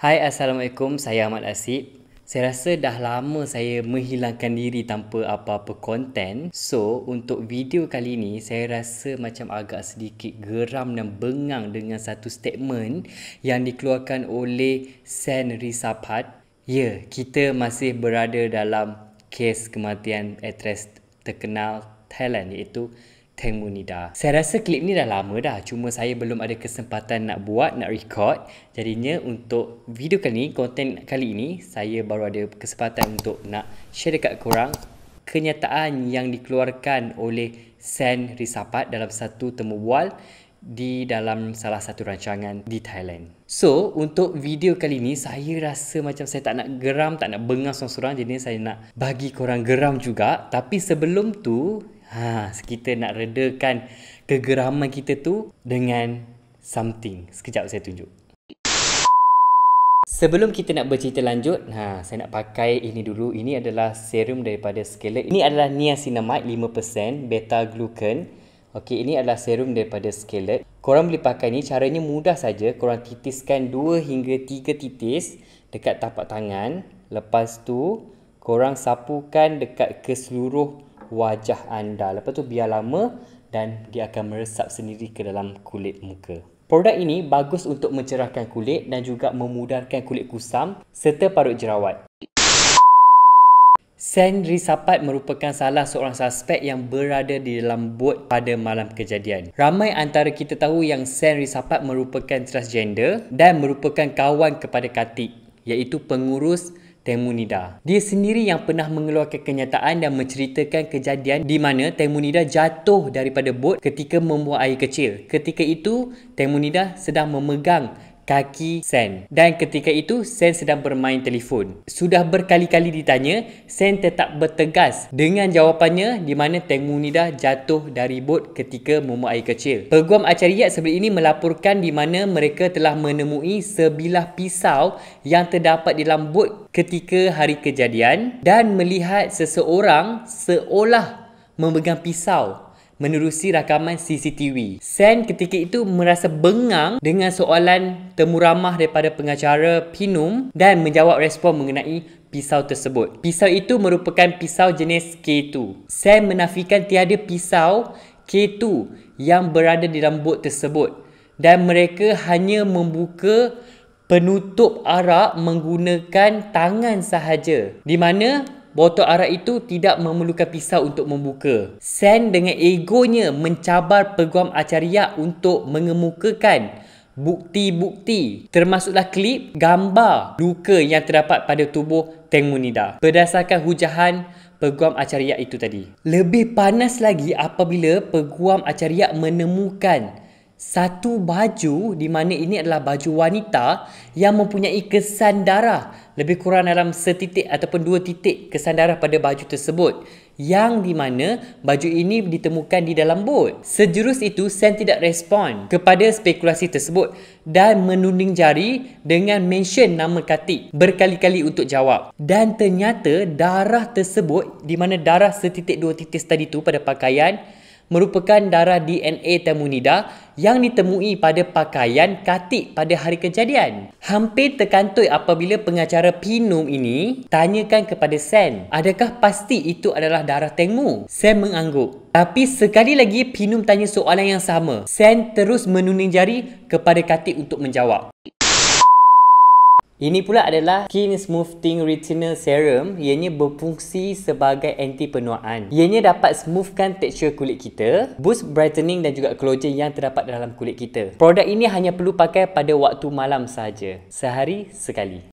Hai Assalamualaikum, saya Ahmad Asib Saya rasa dah lama saya menghilangkan diri tanpa apa-apa konten So, untuk video kali ini, saya rasa macam agak sedikit geram dan bengang dengan satu statement yang dikeluarkan oleh Sen Risapat Ya, kita masih berada dalam kes kematian atres terkenal Thailand iaitu Tang Munida. Saya rasa klip ni dah lama dah. Cuma saya belum ada kesempatan nak buat, nak record. Jadinya untuk video kali ni, konten kali ini, saya baru ada kesempatan untuk nak share dekat korang kenyataan yang dikeluarkan oleh Sen Risapat dalam satu temu temubual di dalam salah satu rancangan di Thailand. So, untuk video kali ni, saya rasa macam saya tak nak geram, tak nak bengang sorang-sorang. Jadi, saya nak bagi korang geram juga. Tapi sebelum tu, Ha, kita nak redakan kegeraman kita tu dengan something. Sekejap saya tunjuk. Sebelum kita nak bercerita lanjut, ha, saya nak pakai ini dulu. Ini adalah serum daripada Scalar. Ini adalah niacinamide 5% beta glucan. Okey, ini adalah serum daripada Scalar. Korang boleh pakai ni, caranya mudah saja. Korang titiskan 2 hingga 3 titis dekat tapak tangan. Lepas tu, korang sapukan dekat keseluruh wajah anda. Lepas tu biar lama dan dia akan meresap sendiri ke dalam kulit muka. Produk ini bagus untuk mencerahkan kulit dan juga memudarkan kulit kusam serta parut jerawat. Sen Risapat merupakan salah seorang suspek yang berada di dalam bot pada malam kejadian. Ramai antara kita tahu yang Sen Risapat merupakan transgender dan merupakan kawan kepada Katik iaitu pengurus Temunida. Dia sendiri yang pernah mengeluarkan kenyataan dan menceritakan kejadian di mana Temunida jatuh daripada bot ketika membuang air kecil. Ketika itu, Temunida sedang memegang kaki Sen. Dan ketika itu, Sen sedang bermain telefon. Sudah berkali-kali ditanya, Sen tetap bertegas dengan jawapannya di mana Teng Munida jatuh dari bot ketika memuat air kecil. Peguam Acariat sebelum ini melaporkan di mana mereka telah menemui sebilah pisau yang terdapat di dalam bot ketika hari kejadian dan melihat seseorang seolah memegang pisau menerusi rakaman CCTV. Sen ketika itu merasa bengang dengan soalan temuramah daripada pengacara Pinum dan menjawab respon mengenai pisau tersebut. Pisau itu merupakan pisau jenis K2. Sen menafikan tiada pisau K2 yang berada di dalam bot tersebut dan mereka hanya membuka penutup arak menggunakan tangan sahaja di mana Botol arak itu tidak memerlukan pisau untuk membuka. Sen dengan egonya mencabar peguam acaria untuk mengemukakan bukti-bukti termasuklah klip gambar luka yang terdapat pada tubuh Teng Munida berdasarkan hujahan peguam acaria itu tadi. Lebih panas lagi apabila peguam acaria menemukan satu baju di mana ini adalah baju wanita yang mempunyai kesan darah lebih kurang dalam setitik ataupun dua titik kesan darah pada baju tersebut yang di mana baju ini ditemukan di dalam bot. Sejurus itu, Sam tidak respon kepada spekulasi tersebut dan menuding jari dengan mention nama Katik berkali-kali untuk jawab. Dan ternyata darah tersebut, di mana darah setitik dua titik tadi itu pada pakaian, merupakan darah DNA Temunida yang ditemui pada pakaian Katik pada hari kejadian. Hampir terkantoi apabila pengacara Pinum ini tanyakan kepada Sen, adakah pasti itu adalah darah Tengmu? Sen mengangguk. Tapi sekali lagi Pinum tanya soalan yang sama. Sen terus menuning jari kepada Katik untuk menjawab. Ini pula adalah Skin Smoothing Retinal Serum Ianya berfungsi sebagai anti penuaan Ianya dapat smoothkan tekstur kulit kita Boost brightening dan juga collagen yang terdapat dalam kulit kita Produk ini hanya perlu pakai pada waktu malam saja, Sehari sekali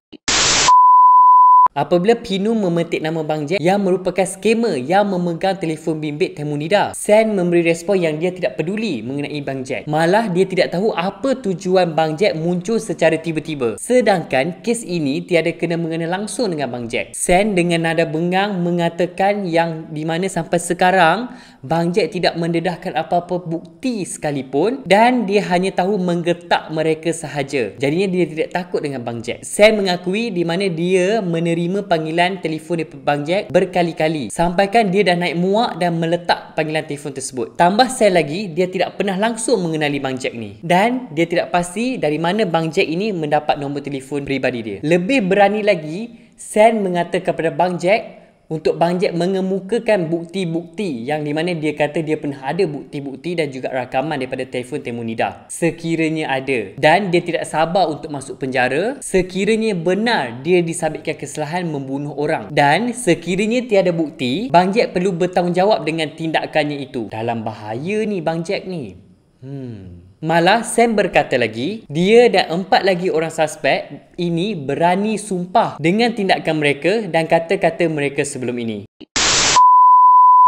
apabila Pinu memetik nama Bang Jack yang merupakan skamer yang memegang telefon bimbit Temunida. Sen memberi respon yang dia tidak peduli mengenai Bang Jack. Malah dia tidak tahu apa tujuan Bang Jack muncul secara tiba-tiba. Sedangkan kes ini tiada kena mengena langsung dengan Bang Jack. Sen dengan nada bengang mengatakan yang di mana sampai sekarang Bang Jack tidak mendedahkan apa-apa bukti sekalipun dan dia hanya tahu menggetak mereka sahaja. Jadinya dia tidak takut dengan Bang Jack. Sen mengakui di mana dia menerima menerima panggilan telefon daripada Bang Jack berkali-kali sampaikan dia dah naik muak dan meletak panggilan telefon tersebut. Tambah sel lagi, dia tidak pernah langsung mengenali Bang Jack ni dan dia tidak pasti dari mana Bang Jack ini mendapat nombor telefon peribadi dia. Lebih berani lagi, Sen mengatakan kepada Bang Jack untuk Bang Jack mengemukakan bukti-bukti yang di mana dia kata dia pernah ada bukti-bukti dan juga rakaman daripada telefon Temunida sekiranya ada dan dia tidak sabar untuk masuk penjara sekiranya benar dia disabitkan kesalahan membunuh orang dan sekiranya tiada bukti Bang Jack perlu bertanggungjawab dengan tindakannya itu dalam bahaya ni Bang Jack ni hmm Malah Sam berkata lagi, dia dan empat lagi orang suspek ini berani sumpah dengan tindakan mereka dan kata-kata mereka sebelum ini.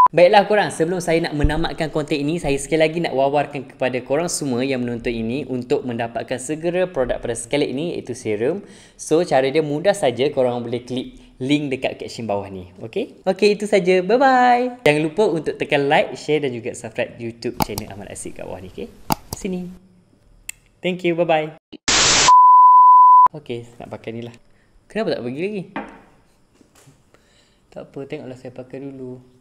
Baiklah korang, sebelum saya nak menamatkan konten ini, saya sekali lagi nak wawarkan kepada korang semua yang menonton ini untuk mendapatkan segera produk pada sekali ini iaitu serum. So cara dia mudah saja korang boleh klik link dekat caption bawah ni. Okay? Okay, itu saja. Bye-bye. Jangan lupa untuk tekan like, share dan juga subscribe YouTube channel Ahmad Asyik kat bawah ni. Okay? sini. Thank you, bye-bye. Okay, nak pakai ni lah. Kenapa tak pergi lagi? Tak apa, tengoklah saya pakai dulu.